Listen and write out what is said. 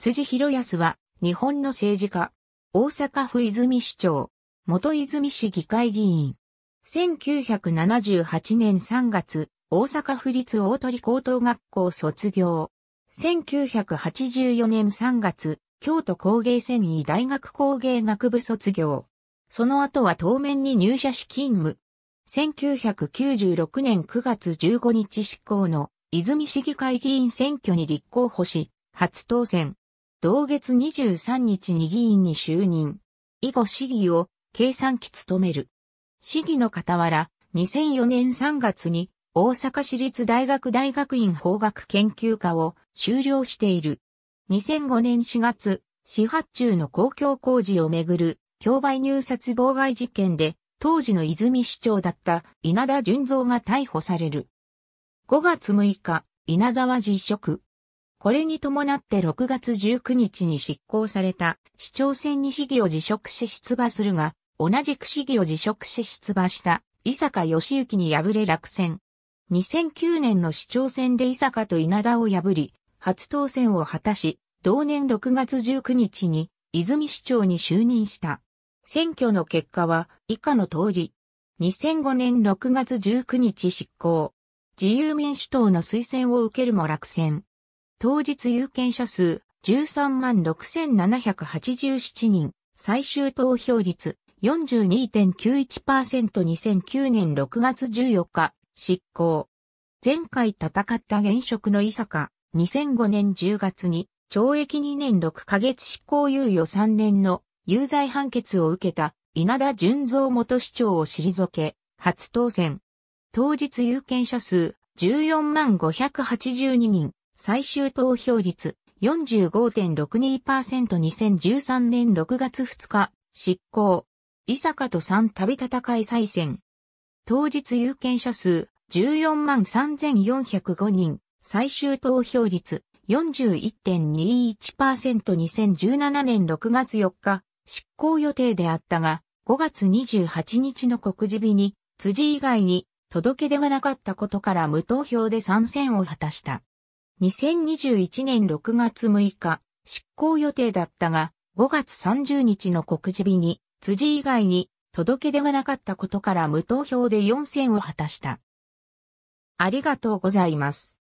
辻博康は、日本の政治家、大阪府泉市長、元泉市議会議員。1978年3月、大阪府立大鳥高等学校卒業。1984年3月、京都工芸繊維大学工芸学部卒業。その後は当面に入社し勤務。1996年9月15日執行の泉市議会議員選挙に立候補し、初当選。同月23日に議員に就任。以後市議を計算期務める。市議の傍ら、2004年3月に大阪市立大学大学院法学研究科を修了している。2005年4月、市発注の公共工事をめぐる競売入札妨害事件で、当時の泉市長だった稲田純造が逮捕される。5月6日、稲田は辞職。これに伴って6月19日に執行された市長選に市議を辞職し出馬するが、同じく市議を辞職し出馬した伊坂義行に敗れ落選。2009年の市長選で伊坂と稲田を破り、初当選を果たし、同年6月19日に泉市長に就任した。選挙の結果は以下の通り。2005年6月19日執行。自由民主党の推薦を受けるも落選。当日有権者数13万6787人、最終投票率 42.91%2009 年6月14日、執行。前回戦った現職の伊坂、2005年10月に懲役2年6ヶ月執行猶予3年の有罪判決を受けた稲田純造元市長を退け、初当選。当日有権者数14万582人、最終投票率 45.62%2013 年6月2日、執行。伊坂と3度戦い再選。当日有権者数14万3405人、最終投票率 41.21%2017 年6月4日、執行予定であったが、5月28日の告示日に、辻以外に届け出がなかったことから無投票で参戦を果たした。2021年6月6日、執行予定だったが、5月30日の告示日に、辻以外に届け出がなかったことから無投票で4選を果たした。ありがとうございます。